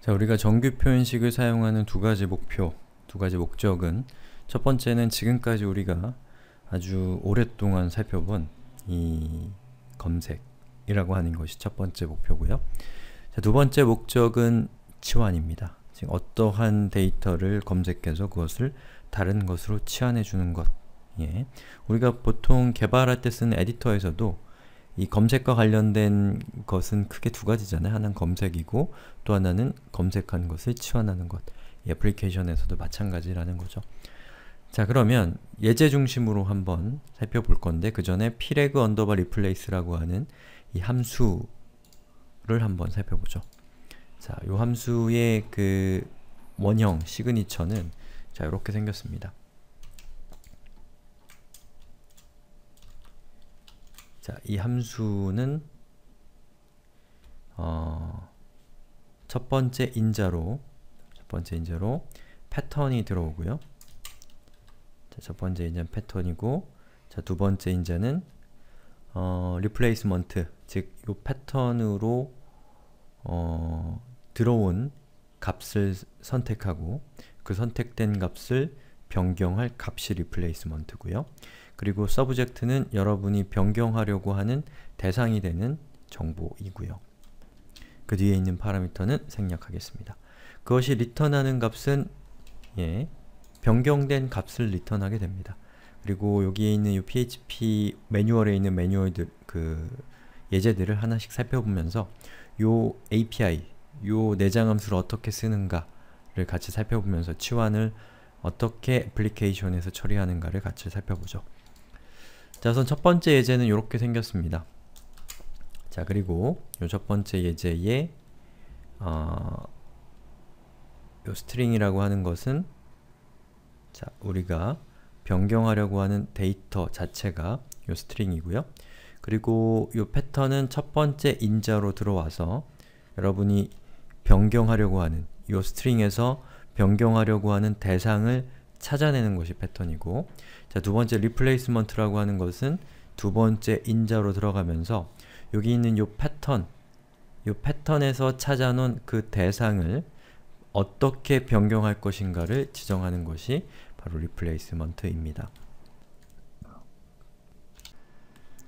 자, 우리가 정규표 현식을 사용하는 두 가지 목표, 두 가지 목적은 첫 번째는 지금까지 우리가 아주 오랫동안 살펴본 이 검색이라고 하는 것이 첫 번째 목표고요. 자, 두 번째 목적은 치환입니다. 즉 어떠한 데이터를 검색해서 그것을 다른 것으로 치환해 주는 것. 예. 우리가 보통 개발할 때 쓰는 에디터에서도 이 검색과 관련된 것은 크게 두 가지잖아요. 하나는 검색이고 또 하나는 검색한 것을 치환하는 것. 이 애플리케이션에서도 마찬가지라는 거죠. 자 그러면 예제 중심으로 한번 살펴볼 건데 그 전에 pleg underbar 더바 p l a c e 라고 하는 이 함수를 한번 살펴보죠. 자, 이 함수의 그 원형 시그니처는 자, 이렇게 생겼습니다. 자, 이 함수는 어, 첫 번째 인자로 첫 번째 인자로 패턴이 들어오고요. 자, 첫 번째 인자는 패턴이고 자, 두 번째 인자는 어, 리플레이스먼트 즉이 패턴으로 어, 들어온 값을 선택하고 그 선택된 값을 변경할 값이 리플레이스먼트고요. 그리고 서브젝트는 여러분이 변경하려고 하는 대상이 되는 정보이고요. 그 뒤에 있는 파라미터는 생략하겠습니다. 그것이 리턴하는 값은 예, 변경된 값을 리턴하게 됩니다. 그리고 여기에 있는 이 PHP 매뉴얼에 있는 매뉴얼들 그 예제들을 하나씩 살펴보면서 요 API, 요 내장 함수를 어떻게 쓰는가를 같이 살펴보면서 치환을 어떻게 애플리케이션에서 처리하는가를 같이 살펴보죠. 자 우선 첫 번째 예제는 이렇게 생겼습니다. 자 그리고 요 첫 번째 예제의 어, 요 스트링이라고 하는 것은 자 우리가 변경하려고 하는 데이터 자체가 요 스트링이고요. 그리고 요 패턴은 첫 번째 인자로 들어와서 여러분이 변경하려고 하는 요 스트링에서 변경하려고 하는 대상을 찾아내는 것이 패턴이고 자, 두 번째 리플레이스먼트라고 하는 것은 두 번째 인자로 들어가면서 여기 있는 요 패턴 요 패턴에서 찾아놓은 그 대상을 어떻게 변경할 것인가를 지정하는 것이 바로 리플레이스먼트입니다.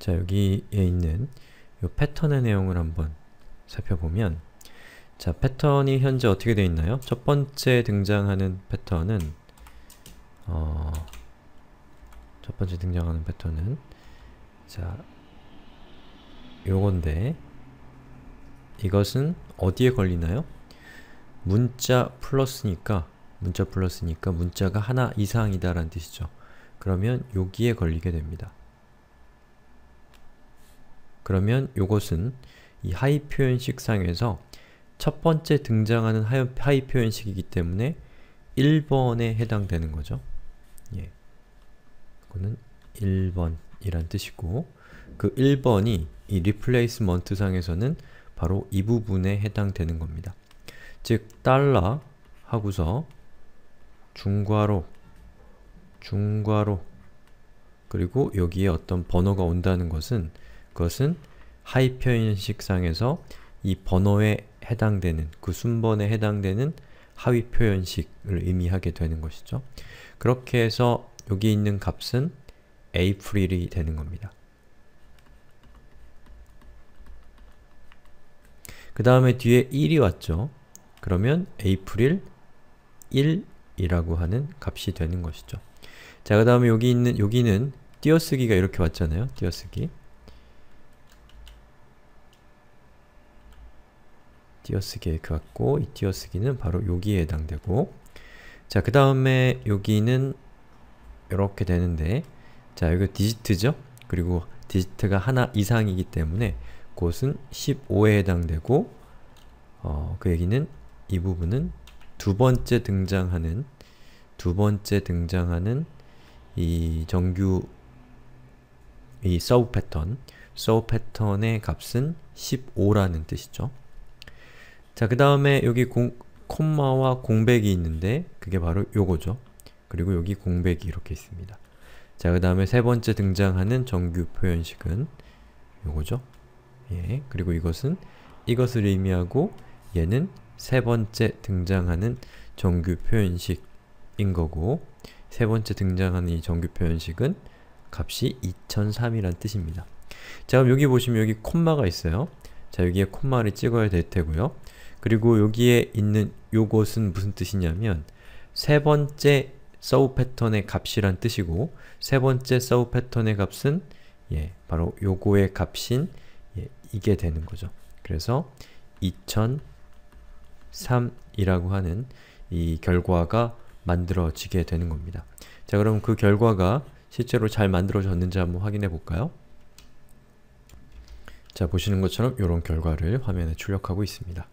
자, 여기에 있는 요 패턴의 내용을 한번 살펴보면 자, 패턴이 현재 어떻게 되어 있나요? 첫 번째 등장하는 패턴은 어, 첫 번째 등장하는 패턴은 자, 요건데 이것은 어디에 걸리나요? 문자 플러스니까 문자 플러스니까 문자가 하나 이상이다 라는 뜻이죠. 그러면 여기에 걸리게 됩니다. 그러면 요것은 이 하이 표현식상에서 첫 번째 등장하는 하이, 하이 표현식이기 때문에 1번에 해당되는 거죠. 예. 그거는 1번이란 뜻이고 그 1번이 이 리플레이스먼트 상에서는 바로 이 부분에 해당되는 겁니다. 즉 달러 하고서 중괄호 중괄호 그리고 여기에 어떤 번호가 온다는 것은 그것은 하이 표현식상에서 이 번호에 해당되는 그 순번에 해당되는 하위 표현식을 의미하게 되는 것이죠. 그렇게 해서 여기 있는 값은 april이 되는 겁니다. 그 다음에 뒤에 1이 왔죠. 그러면 april 1이라고 하는 값이 되는 것이죠. 자, 그 다음에 여기 있는, 여기는 띄어쓰기가 이렇게 왔잖아요. 띄어쓰기. 띄어쓰기 해갖고 그 이 띄어쓰기는 바로 여기에 해당되고 자그 다음에 여기는 이렇게 되는데 자 여기 디지트죠? 그리고 디지트가 하나 이상이기 때문에 곳은 15에 해당되고 어, 그 얘기는 이 부분은 두 번째 등장하는 두 번째 등장하는 이 정규 이 서브 패턴 서브 패턴의 값은 15라는 뜻이죠. 자, 그 다음에 여기 공, 콤마와 공백이 있는데 그게 바로 요거죠. 그리고 여기 공백이 이렇게 있습니다. 자, 그 다음에 세 번째 등장하는 정규 표현식은 요거죠. 예, 그리고 이것은 이것을 의미하고 얘는 세 번째 등장하는 정규 표현식인 거고 세 번째 등장하는 이 정규 표현식은 값이 2003이란 뜻입니다. 자, 그럼 여기 보시면 여기 콤마가 있어요. 자, 여기에 콤마를 찍어야 될 테고요. 그리고 여기에 있는 요것은 무슨 뜻이냐면 세 번째 서브 패턴의 값이란 뜻이고 세 번째 서브 패턴의 값은 예, 바로 요거의 값인 예, 이게 되는 거죠. 그래서 2003이라고 하는 이 결과가 만들어지게 되는 겁니다. 자 그럼 그 결과가 실제로 잘 만들어졌는지 한번 확인해 볼까요? 자 보시는 것처럼 이런 결과를 화면에 출력하고 있습니다.